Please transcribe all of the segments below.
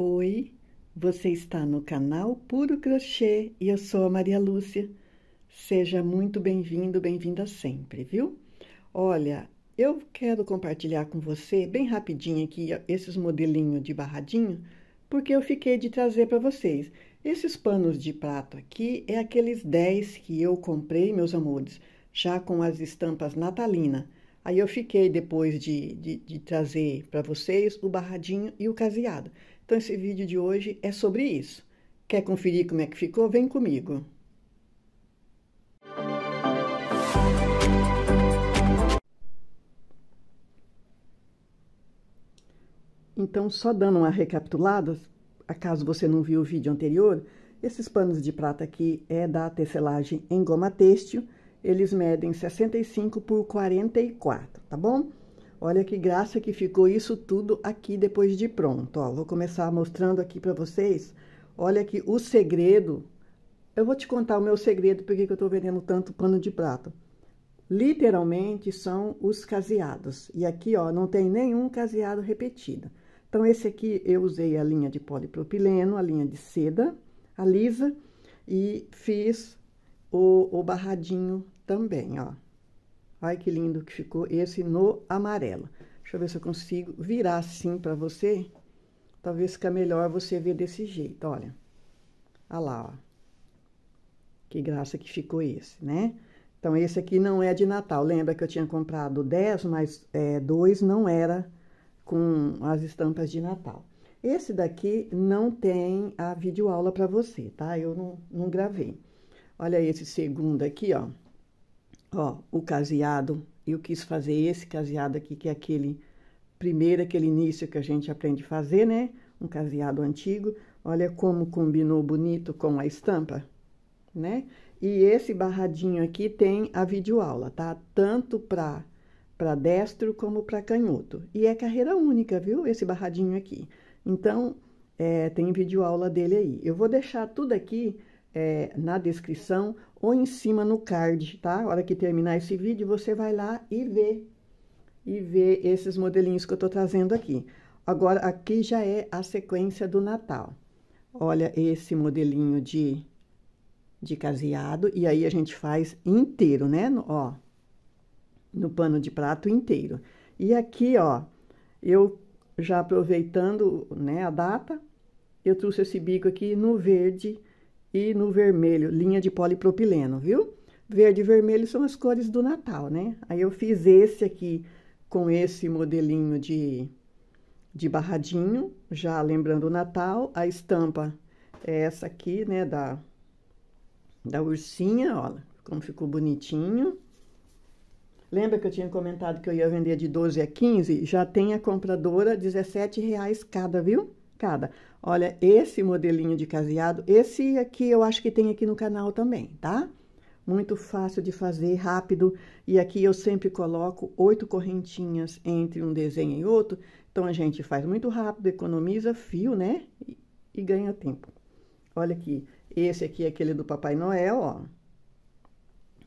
Oi, você está no canal Puro Crochê e eu sou a Maria Lúcia. Seja muito bem-vindo, bem-vinda sempre, viu? Olha, eu quero compartilhar com você bem rapidinho aqui esses modelinhos de barradinho, porque eu fiquei de trazer para vocês. Esses panos de prato aqui é aqueles 10 que eu comprei, meus amores, já com as estampas natalina. Aí eu fiquei, depois de, de, de trazer para vocês, o barradinho e o caseado. Então, esse vídeo de hoje é sobre isso. Quer conferir como é que ficou? Vem comigo! Então, só dando uma recapitulada, acaso você não viu o vídeo anterior, esses panos de prata aqui é da tecelagem em goma têxtil, eles medem 65 por 44, tá bom? Olha que graça que ficou isso tudo aqui depois de pronto. Ó, vou começar mostrando aqui para vocês. Olha que o segredo... Eu vou te contar o meu segredo, porque eu estou vendendo tanto pano de prato. Literalmente, são os caseados. E aqui, ó, não tem nenhum caseado repetido. Então, esse aqui eu usei a linha de polipropileno, a linha de seda, a lisa, e fiz o, o barradinho também, ó. Ai, que lindo que ficou esse no amarelo. Deixa eu ver se eu consigo virar assim para você. Talvez fica melhor você ver desse jeito, olha. Olha lá, ó. Que graça que ficou esse, né? Então, esse aqui não é de Natal. Lembra que eu tinha comprado 10, mas é, dois não era com as estampas de Natal. Esse daqui não tem a videoaula para você, tá? Eu não, não gravei. Olha esse segundo aqui, ó. Ó, o caseado, eu quis fazer esse caseado aqui, que é aquele primeiro, aquele início que a gente aprende a fazer, né? Um caseado antigo. Olha como combinou bonito com a estampa, né? E esse barradinho aqui tem a videoaula, tá? Tanto para para destro como para canhoto. E é carreira única, viu? Esse barradinho aqui. Então, é, tem videoaula dele aí. Eu vou deixar tudo aqui é, na descrição ou em cima no card, tá? A hora que terminar esse vídeo, você vai lá e vê. E vê esses modelinhos que eu tô trazendo aqui. Agora, aqui já é a sequência do Natal. Olha esse modelinho de, de caseado. E aí, a gente faz inteiro, né? No, ó, no pano de prato inteiro. E aqui, ó, eu já aproveitando né, a data, eu trouxe esse bico aqui no verde e no vermelho, linha de polipropileno, viu? Verde e vermelho são as cores do Natal, né? Aí eu fiz esse aqui com esse modelinho de, de barradinho, já lembrando o Natal. A estampa é essa aqui, né, da, da ursinha, olha como ficou bonitinho. Lembra que eu tinha comentado que eu ia vender de 12 a 15? Já tem a compradora R$17,00 cada, viu? cada. Olha, esse modelinho de caseado, esse aqui eu acho que tem aqui no canal também, tá? Muito fácil de fazer, rápido. E aqui eu sempre coloco oito correntinhas entre um desenho e outro. Então, a gente faz muito rápido, economiza fio, né? E, e ganha tempo. Olha aqui, esse aqui é aquele do Papai Noel, ó.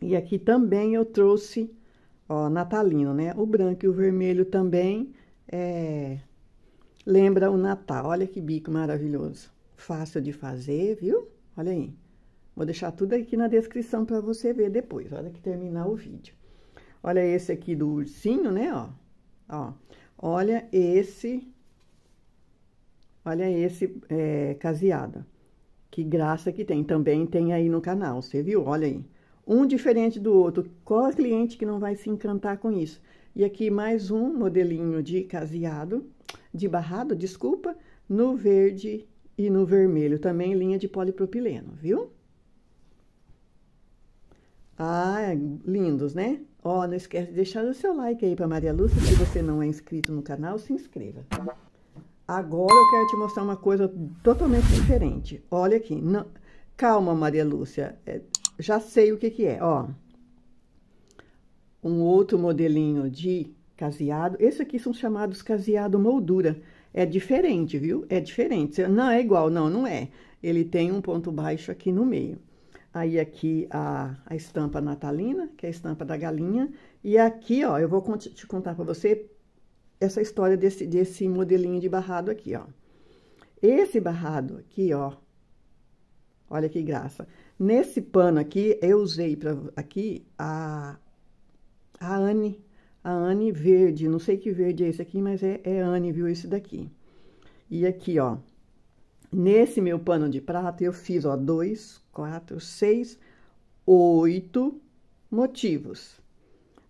E aqui também eu trouxe, ó, natalino, né? O branco e o vermelho também é lembra o Natal. Olha que bico maravilhoso. Fácil de fazer, viu? Olha aí. Vou deixar tudo aqui na descrição para você ver depois, na hora que terminar o vídeo. Olha esse aqui do ursinho, né, ó. Ó, olha esse, olha esse é, caseado. Que graça que tem. Também tem aí no canal, você viu? Olha aí. Um diferente do outro. Qual cliente que não vai se encantar com isso? E aqui mais um modelinho de caseado, de barrado, desculpa, no verde e no vermelho, também linha de polipropileno, viu? Ah, lindos, né? Ó, oh, não esquece de deixar o seu like aí para Maria Lúcia. Se você não é inscrito no canal, se inscreva. Agora eu quero te mostrar uma coisa totalmente diferente. Olha aqui. Não... Calma, Maria Lúcia. É, já sei o que, que é. Ó. Oh um outro modelinho de caseado. Esse aqui são chamados caseado moldura. É diferente, viu? É diferente. Não é igual, não, não é. Ele tem um ponto baixo aqui no meio. Aí aqui a, a estampa natalina, que é a estampa da galinha. E aqui, ó, eu vou cont te contar para você essa história desse, desse modelinho de barrado aqui, ó. Esse barrado aqui, ó, olha que graça. Nesse pano aqui, eu usei pra, aqui a, a Anne, a Anne verde, não sei que verde é esse aqui, mas é, é Anne, viu, esse daqui. E aqui, ó, nesse meu pano de prato, eu fiz, ó, dois, quatro, seis, oito motivos,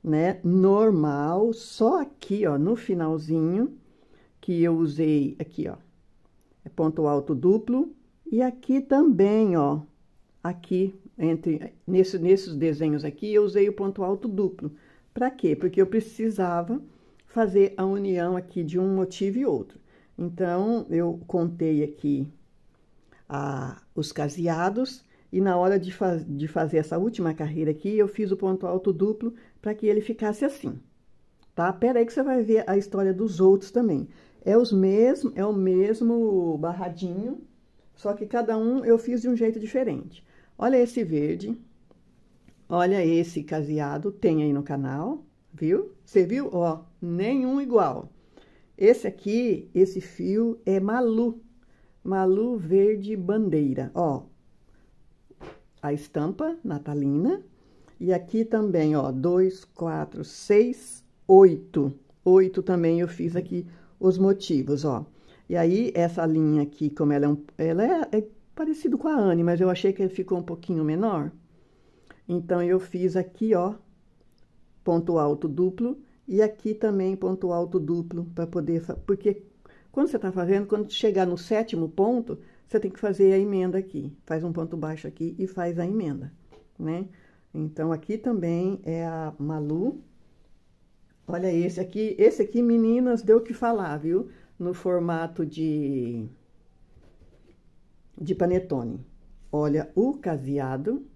né? Normal, só aqui, ó, no finalzinho, que eu usei aqui, ó, é ponto alto duplo, e aqui também, ó, aqui, entre, nesse, nesses desenhos aqui, eu usei o ponto alto duplo, para quê? Porque eu precisava fazer a união aqui de um motivo e outro. Então, eu contei aqui a, os caseados, e na hora de, faz, de fazer essa última carreira aqui, eu fiz o ponto alto duplo para que ele ficasse assim. Tá? Pera aí que você vai ver a história dos outros também. É, os mesmo, é o mesmo barradinho, só que cada um eu fiz de um jeito diferente. Olha esse verde, Olha esse caseado, tem aí no canal, viu? Você viu? Ó, nenhum igual. Esse aqui, esse fio é Malu, Malu Verde Bandeira, ó. A estampa natalina. E aqui também, ó, dois, quatro, seis, oito. Oito também eu fiz aqui os motivos, ó. E aí, essa linha aqui, como ela é um... Ela é, é parecido com a Anne, mas eu achei que ficou um pouquinho menor. Então, eu fiz aqui, ó, ponto alto duplo, e aqui também ponto alto duplo, para poder... Porque quando você tá fazendo, quando chegar no sétimo ponto, você tem que fazer a emenda aqui. Faz um ponto baixo aqui e faz a emenda, né? Então, aqui também é a Malu. Olha esse aqui. Esse aqui, meninas, deu o que falar, viu? No formato de, de panetone. Olha o caseado.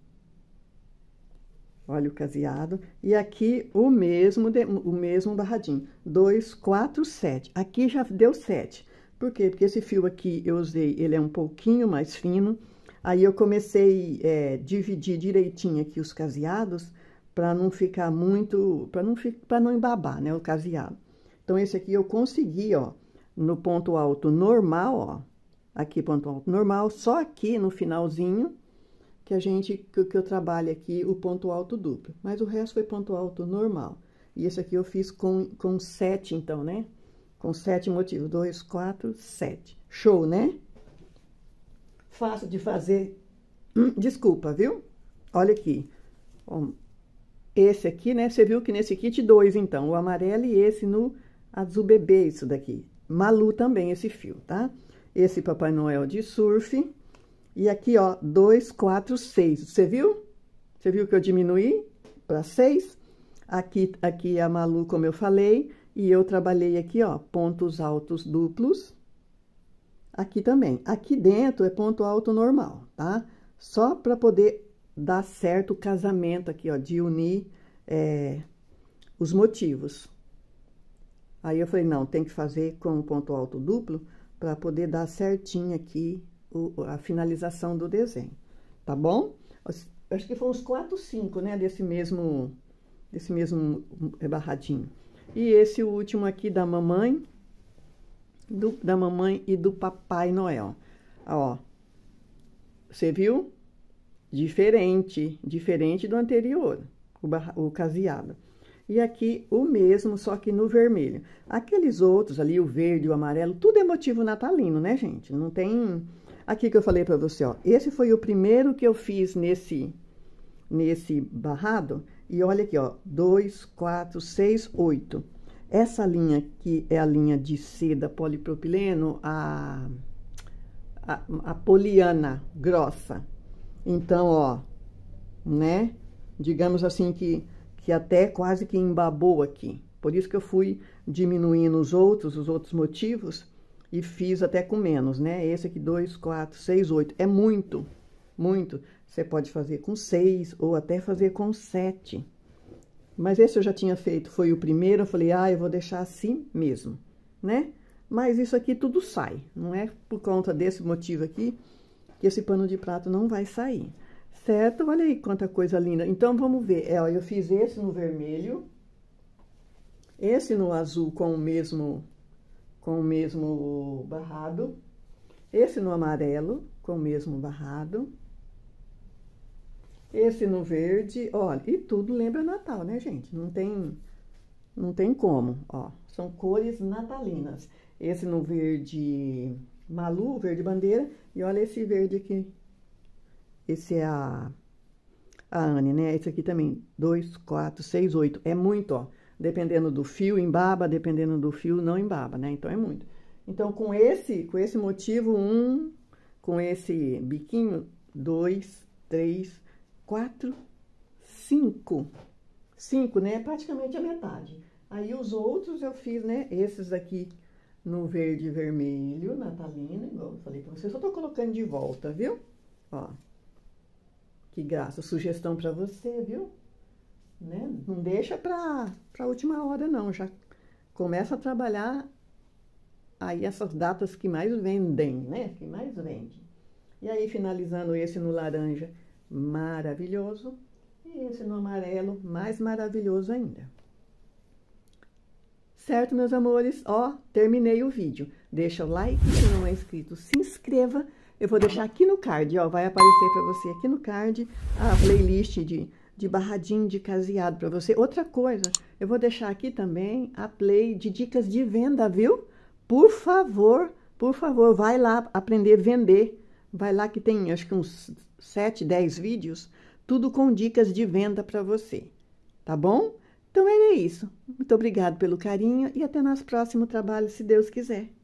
Olha o caseado. E aqui o mesmo, o mesmo barradinho. 2, 4, 7. Aqui já deu 7. Por quê? Porque esse fio aqui eu usei, ele é um pouquinho mais fino. Aí eu comecei a é, dividir direitinho aqui os caseados para não ficar muito, para não para não embabar, né, o caseado. Então esse aqui eu consegui, ó, no ponto alto normal, ó, aqui ponto alto normal, só aqui no finalzinho que a gente que, que eu trabalho aqui o ponto alto duplo, mas o resto foi ponto alto normal. E esse aqui eu fiz com, com sete, então, né? Com sete motivos. Dois, quatro, sete. Show, né? Fácil de fazer. Desculpa, viu? Olha aqui. Esse aqui, né? Você viu que nesse kit dois, então. O amarelo e esse no azul bebê, isso daqui. Malu também, esse fio, tá? Esse Papai Noel de surf. E aqui, ó, 2, 4, 6. Você viu? Você viu que eu diminuí para 6? Aqui, aqui a Malu, como eu falei, e eu trabalhei aqui, ó, pontos altos duplos. Aqui também. Aqui dentro é ponto alto normal, tá? Só para poder dar certo o casamento aqui, ó, de unir é, os motivos. Aí eu falei, não, tem que fazer com ponto alto duplo para poder dar certinho aqui a finalização do desenho, tá bom? Acho que foram uns quatro, cinco, né, desse mesmo, desse mesmo é, barradinho. E esse último aqui da mamãe, do, da mamãe e do papai Noel. Ó, você viu? Diferente, diferente do anterior, o, barra, o caseado. E aqui o mesmo, só que no vermelho. Aqueles outros ali, o verde, o amarelo, tudo é motivo natalino, né, gente? Não tem Aqui que eu falei para você, ó. Esse foi o primeiro que eu fiz nesse, nesse barrado. E olha aqui, ó. Dois, quatro, seis, oito. Essa linha aqui é a linha de seda polipropileno, a, a, a poliana grossa. Então, ó, né? Digamos assim que, que até quase que embabou aqui. Por isso que eu fui diminuindo os outros, os outros motivos, e fiz até com menos, né? Esse aqui, dois, quatro, seis, oito. É muito, muito. Você pode fazer com seis ou até fazer com sete. Mas esse eu já tinha feito, foi o primeiro, eu falei, ah, eu vou deixar assim mesmo, né? Mas isso aqui tudo sai, não é por conta desse motivo aqui que esse pano de prato não vai sair, certo? Olha aí quanta coisa linda. Então, vamos ver. É, ó, eu fiz esse no vermelho, esse no azul com o mesmo com o mesmo barrado, esse no amarelo com o mesmo barrado, esse no verde, olha, e tudo lembra Natal, né, gente? Não tem não tem como, ó. São cores natalinas. Esse no verde malu, verde bandeira, e olha esse verde aqui. Esse é a a Anne, né? Esse aqui também, 2, 4, 6, 8. É muito, ó. Dependendo do fio, embaba, dependendo do fio, não embaba, né? Então é muito. Então, com esse, com esse motivo, um, com esse biquinho, dois, três, quatro, cinco. Cinco, né? Praticamente a metade. Aí os outros eu fiz, né? Esses aqui no verde e vermelho, natalina, igual eu falei pra vocês. Só tô colocando de volta, viu? Ó. Que graça. Sugestão pra você, viu? Né? Não deixa para a última hora, não. Já começa a trabalhar aí essas datas que mais vendem, né? Que mais vende. E aí, finalizando esse no laranja, maravilhoso. E esse no amarelo, mais maravilhoso ainda. Certo, meus amores? Ó, terminei o vídeo. Deixa o like, se não é inscrito, se inscreva. Eu vou deixar aqui no card, ó, vai aparecer para você aqui no card a playlist de de barradinho de caseado para você. Outra coisa, eu vou deixar aqui também a play de dicas de venda, viu? Por favor, por favor, vai lá aprender a vender. Vai lá que tem acho que uns 7, 10 vídeos, tudo com dicas de venda para você. Tá bom? Então era isso. Muito obrigado pelo carinho e até nosso próximo trabalho, se Deus quiser.